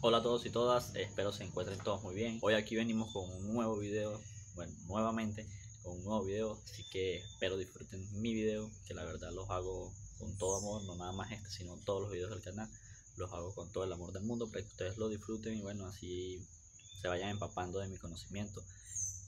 Hola a todos y todas, espero se encuentren todos muy bien. Hoy aquí venimos con un nuevo video, bueno, nuevamente con un nuevo video, así que espero disfruten mi video, que la verdad los hago con todo amor, no nada más este, sino todos los videos del canal, los hago con todo el amor del mundo para que ustedes lo disfruten y bueno, así se vayan empapando de mi conocimiento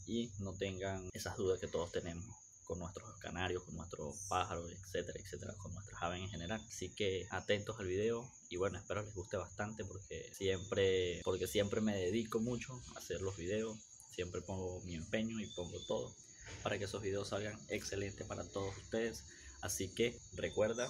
y no tengan esas dudas que todos tenemos con nuestros canarios, con nuestros pájaros, etcétera, etcétera, con nuestras aves en general. Así que atentos al video y bueno, espero les guste bastante porque siempre, porque siempre me dedico mucho a hacer los videos, siempre pongo mi empeño y pongo todo para que esos videos salgan excelentes para todos ustedes. Así que recuerda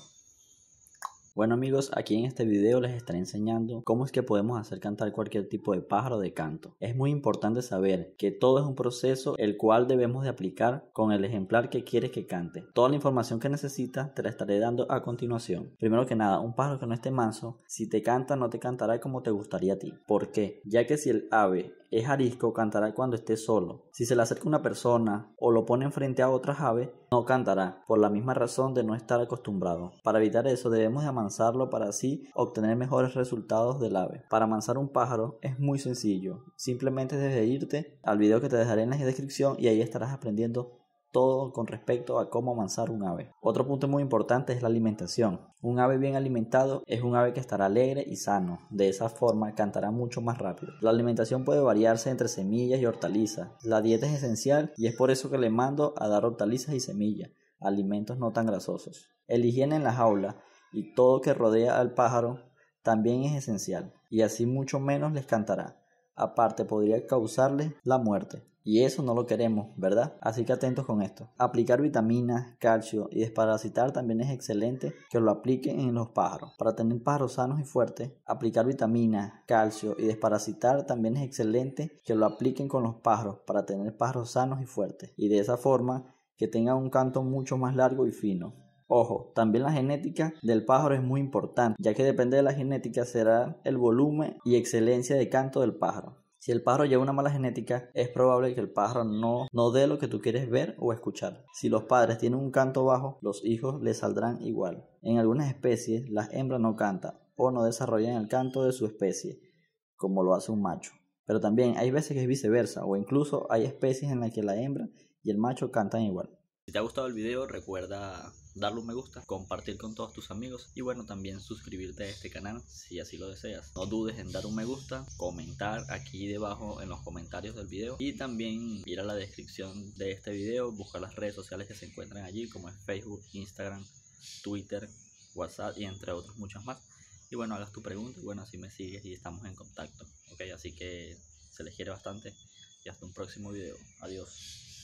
bueno amigos, aquí en este video les estaré enseñando cómo es que podemos hacer cantar cualquier tipo de pájaro de canto. Es muy importante saber que todo es un proceso el cual debemos de aplicar con el ejemplar que quieres que cante. Toda la información que necesitas te la estaré dando a continuación. Primero que nada, un pájaro que no esté manso, si te canta no te cantará como te gustaría a ti. ¿Por qué? Ya que si el ave es arisco cantará cuando esté solo. Si se le acerca una persona o lo pone frente a otras aves, no cantará, por la misma razón de no estar acostumbrado. Para evitar eso debemos amansarlo para así obtener mejores resultados del ave. Para amansar un pájaro es muy sencillo, simplemente desde irte al video que te dejaré en la descripción y ahí estarás aprendiendo todo con respecto a cómo avanzar un ave. Otro punto muy importante es la alimentación. Un ave bien alimentado es un ave que estará alegre y sano. De esa forma cantará mucho más rápido. La alimentación puede variarse entre semillas y hortalizas. La dieta es esencial y es por eso que le mando a dar hortalizas y semillas, alimentos no tan grasosos. El higiene en la jaula y todo que rodea al pájaro también es esencial y así mucho menos les cantará aparte podría causarle la muerte. Y eso no lo queremos, ¿verdad? Así que atentos con esto. Aplicar vitaminas, calcio y desparasitar también es excelente que lo apliquen en los pájaros. Para tener pájaros sanos y fuertes, aplicar vitamina, calcio y desparasitar también es excelente que lo apliquen con los pájaros para tener pájaros sanos y fuertes. Y de esa forma que tenga un canto mucho más largo y fino. Ojo, también la genética del pájaro es muy importante, ya que depende de la genética será el volumen y excelencia de canto del pájaro. Si el pájaro lleva una mala genética, es probable que el pájaro no, no dé lo que tú quieres ver o escuchar. Si los padres tienen un canto bajo, los hijos le saldrán igual. En algunas especies, las hembras no cantan o no desarrollan el canto de su especie, como lo hace un macho. Pero también hay veces que es viceversa, o incluso hay especies en las que la hembra y el macho cantan igual. Si te ha gustado el video, recuerda darle un me gusta, compartir con todos tus amigos y bueno, también suscribirte a este canal si así lo deseas. No dudes en dar un me gusta, comentar aquí debajo en los comentarios del video y también ir a la descripción de este video, buscar las redes sociales que se encuentran allí como es Facebook, Instagram, Twitter, WhatsApp y entre otros muchas más. Y bueno, hagas tu pregunta y bueno, así me sigues y estamos en contacto. Ok, así que se les quiere bastante y hasta un próximo video. Adiós.